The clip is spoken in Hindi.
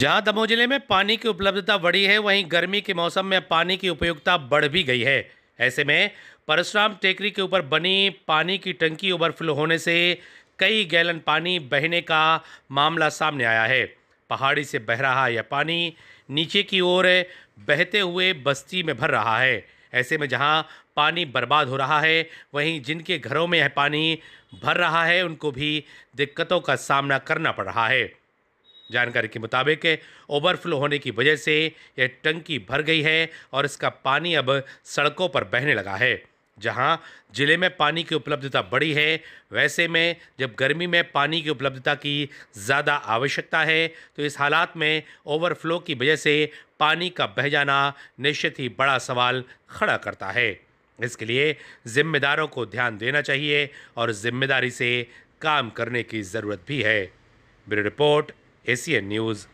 जहां दमोह जिले में पानी की उपलब्धता बढ़ी है वहीं गर्मी के मौसम में पानी की उपयोगिता बढ़ भी गई है ऐसे में परशुराम टेकरी के ऊपर बनी पानी की टंकी ओवरफ्लो होने से कई गैलन पानी बहने का मामला सामने आया है पहाड़ी से बह रहा यह पानी नीचे की ओर बहते हुए बस्ती में भर रहा है ऐसे में जहां पानी बर्बाद हो रहा है वहीं जिनके घरों में यह पानी भर रहा है उनको भी दिक्कतों का सामना करना पड़ रहा है जानकारी के मुताबिक ओवरफ्लो होने की वजह से यह टंकी भर गई है और इसका पानी अब सड़कों पर बहने लगा है जहां जिले में पानी की उपलब्धता बढ़ी है वैसे में जब गर्मी में पानी की उपलब्धता की ज़्यादा आवश्यकता है तो इस हालात में ओवरफ्लो की वजह से पानी का बह जाना निश्चित ही बड़ा सवाल खड़ा करता है इसके लिए जिम्मेदारों को ध्यान देना चाहिए और जिम्मेदारी से काम करने की ज़रूरत भी है ब्यूरो रिपोर्ट ACN News.